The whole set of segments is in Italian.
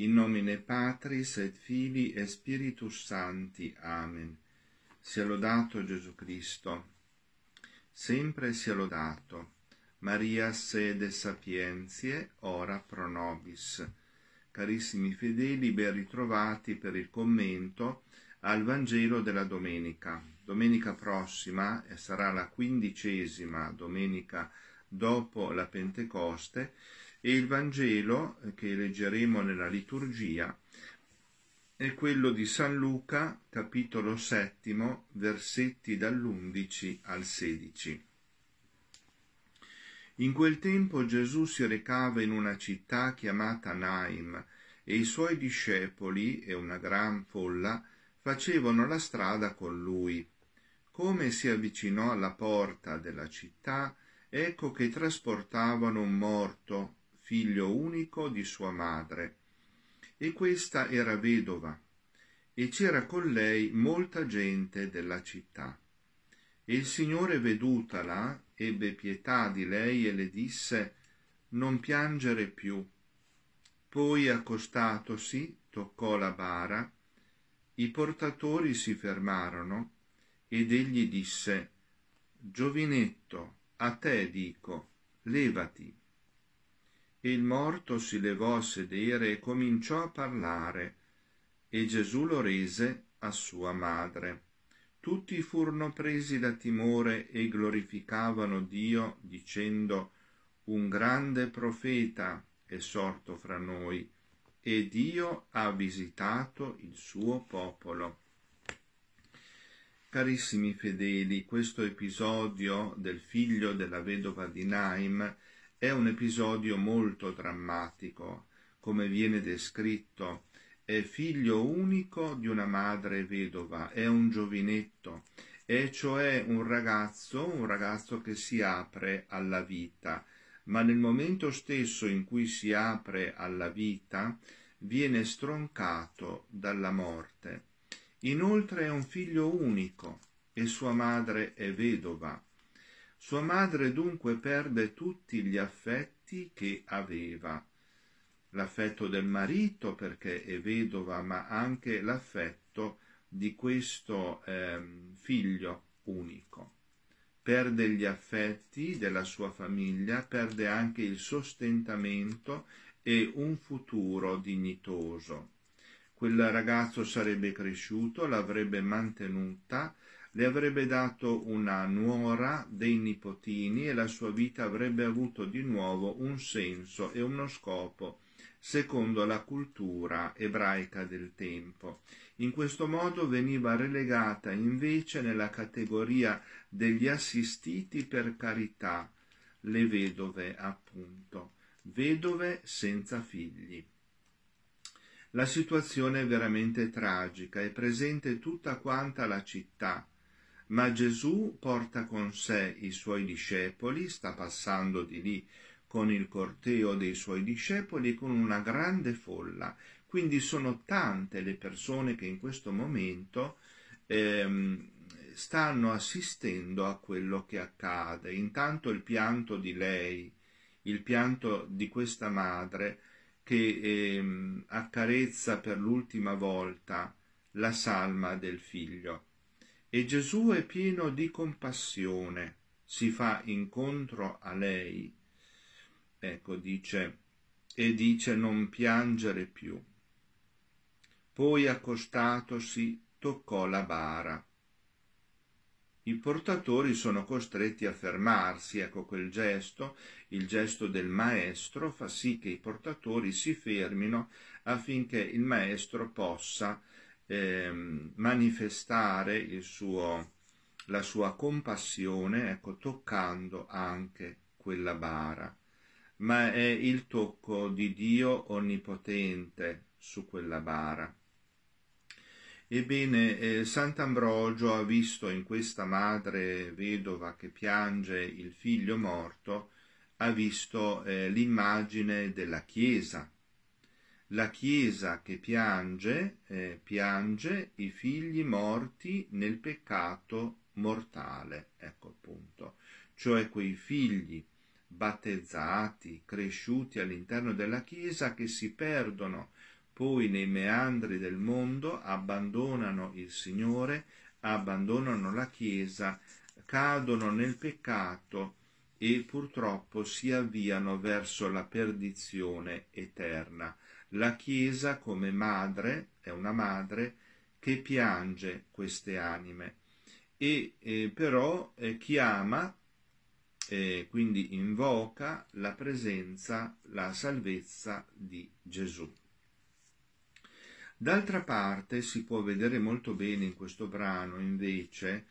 In nomine Patris et Fili e Spiritus Santi. Amen. Sia lodato Gesù Cristo. Sempre sia lodato. Maria sede sapienzie, ora pro nobis. Carissimi fedeli, ben ritrovati per il commento al Vangelo della domenica. Domenica prossima e sarà la quindicesima domenica dopo la Pentecoste e il Vangelo eh, che leggeremo nella liturgia è quello di San Luca, capitolo settimo, versetti dall'11 al 16. In quel tempo Gesù si recava in una città chiamata Naim e i suoi discepoli e una gran folla facevano la strada con lui. Come si avvicinò alla porta della città, ecco che trasportavano un morto figlio unico di sua madre, e questa era vedova, e c'era con lei molta gente della città. E il Signore vedutala ebbe pietà di lei e le disse Non piangere più. Poi accostatosi, toccò la bara, i portatori si fermarono, ed egli disse Giovinetto, a te dico, levati il morto si levò a sedere e cominciò a parlare, e Gesù lo rese a sua madre. Tutti furono presi da timore e glorificavano Dio, dicendo, un grande profeta è sorto fra noi, e Dio ha visitato il suo popolo. Carissimi fedeli, questo episodio del figlio della vedova di Naim è un episodio molto drammatico, come viene descritto. È figlio unico di una madre vedova, è un giovinetto, è cioè un ragazzo, un ragazzo che si apre alla vita, ma nel momento stesso in cui si apre alla vita viene stroncato dalla morte. Inoltre è un figlio unico e sua madre è vedova sua madre dunque perde tutti gli affetti che aveva, l'affetto del marito perché è vedova, ma anche l'affetto di questo eh, figlio unico. Perde gli affetti della sua famiglia, perde anche il sostentamento e un futuro dignitoso. Quel ragazzo sarebbe cresciuto, l'avrebbe mantenuta, le avrebbe dato una nuora, dei nipotini e la sua vita avrebbe avuto di nuovo un senso e uno scopo secondo la cultura ebraica del tempo. In questo modo veniva relegata invece nella categoria degli assistiti per carità, le vedove appunto, vedove senza figli. La situazione è veramente tragica, è presente tutta quanta la città, ma Gesù porta con sé i suoi discepoli, sta passando di lì con il corteo dei suoi discepoli e con una grande folla. Quindi sono tante le persone che in questo momento ehm, stanno assistendo a quello che accade. Intanto il pianto di lei, il pianto di questa madre che ehm, accarezza per l'ultima volta la salma del figlio. E Gesù è pieno di compassione, si fa incontro a lei. Ecco, dice, e dice non piangere più. Poi accostatosi toccò la bara. I portatori sono costretti a fermarsi, ecco quel gesto, il gesto del maestro fa sì che i portatori si fermino affinché il maestro possa eh, manifestare il suo, la sua compassione, ecco, toccando anche quella bara, ma è il tocco di Dio onnipotente su quella bara. Ebbene, eh, Sant'Ambrogio ha visto in questa madre vedova che piange il figlio morto, ha visto eh, l'immagine della Chiesa, la Chiesa che piange, eh, piange i figli morti nel peccato mortale, ecco appunto, cioè quei figli battezzati, cresciuti all'interno della Chiesa che si perdono poi nei meandri del mondo, abbandonano il Signore, abbandonano la Chiesa, cadono nel peccato e purtroppo si avviano verso la perdizione eterna. La Chiesa come madre, è una madre, che piange queste anime e eh, però eh, chiama, eh, quindi invoca la presenza, la salvezza di Gesù. D'altra parte si può vedere molto bene in questo brano invece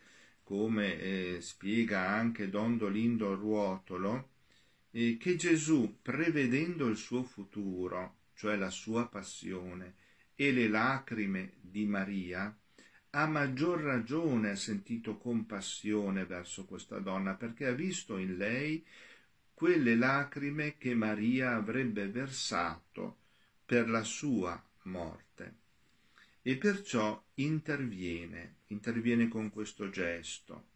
come eh, spiega anche Don Dolindo Ruotolo, eh, che Gesù, prevedendo il suo futuro, cioè la sua passione, e le lacrime di Maria, ha maggior ragione sentito compassione verso questa donna, perché ha visto in lei quelle lacrime che Maria avrebbe versato per la sua morte e perciò interviene, interviene con questo gesto.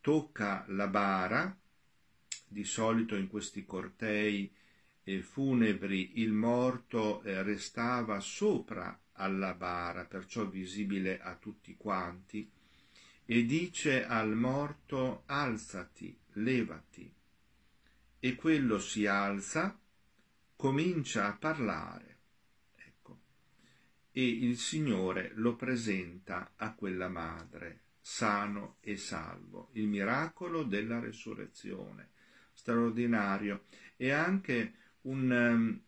Tocca la bara, di solito in questi cortei eh, funebri il morto eh, restava sopra alla bara, perciò visibile a tutti quanti, e dice al morto alzati, levati. E quello si alza, comincia a parlare e il Signore lo presenta a quella madre, sano e salvo. Il miracolo della resurrezione, straordinario. E anche un... Ehm,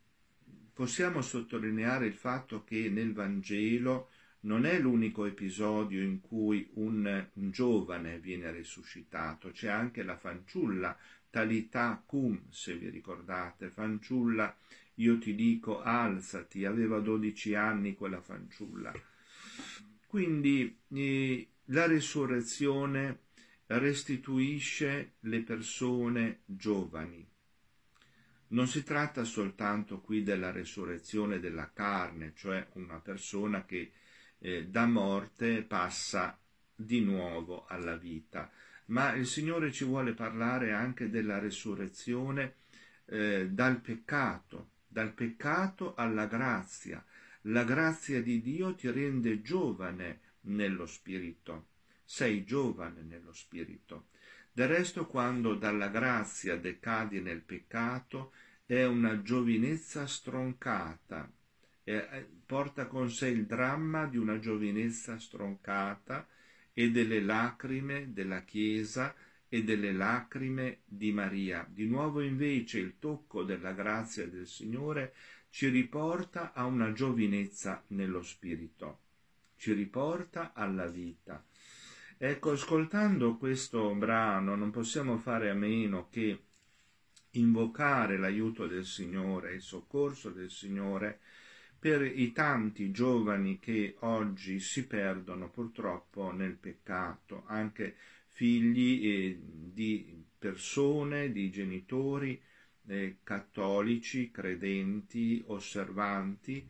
possiamo sottolineare il fatto che nel Vangelo non è l'unico episodio in cui un, un giovane viene risuscitato, c'è anche la fanciulla Talità cum, se vi ricordate, fanciulla, io ti dico alzati, aveva 12 anni quella fanciulla. Quindi eh, la resurrezione restituisce le persone giovani. Non si tratta soltanto qui della resurrezione della carne, cioè una persona che eh, da morte passa di nuovo alla vita, ma il Signore ci vuole parlare anche della resurrezione eh, dal peccato, dal peccato alla grazia. La grazia di Dio ti rende giovane nello spirito, sei giovane nello spirito. Del resto quando dalla grazia decadi nel peccato è una giovinezza stroncata, eh, porta con sé il dramma di una giovinezza stroncata, e delle lacrime della Chiesa e delle lacrime di Maria. Di nuovo invece il tocco della grazia del Signore ci riporta a una giovinezza nello spirito, ci riporta alla vita. Ecco, ascoltando questo brano non possiamo fare a meno che invocare l'aiuto del Signore, il soccorso del Signore, per i tanti giovani che oggi si perdono purtroppo nel peccato, anche figli eh, di persone, di genitori eh, cattolici, credenti, osservanti,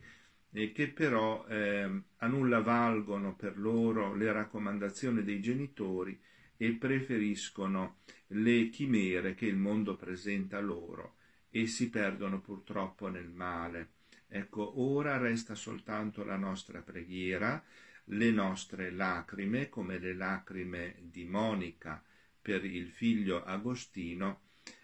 eh, che però ehm, a nulla valgono per loro le raccomandazioni dei genitori e preferiscono le chimere che il mondo presenta loro e si perdono purtroppo nel male. Ecco, ora resta soltanto la nostra preghiera, le nostre lacrime, come le lacrime di Monica per il figlio Agostino,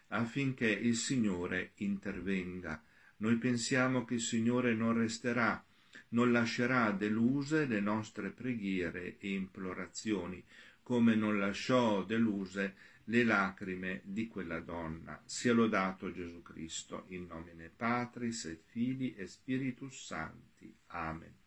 affinché il Signore intervenga. Noi pensiamo che il Signore non resterà, non lascerà deluse le nostre preghiere e implorazioni, come non lasciò deluse le lacrime di quella donna. Sia lodato Gesù Cristo, in nomine Patris et Fili e Spiritus Santi. Amen.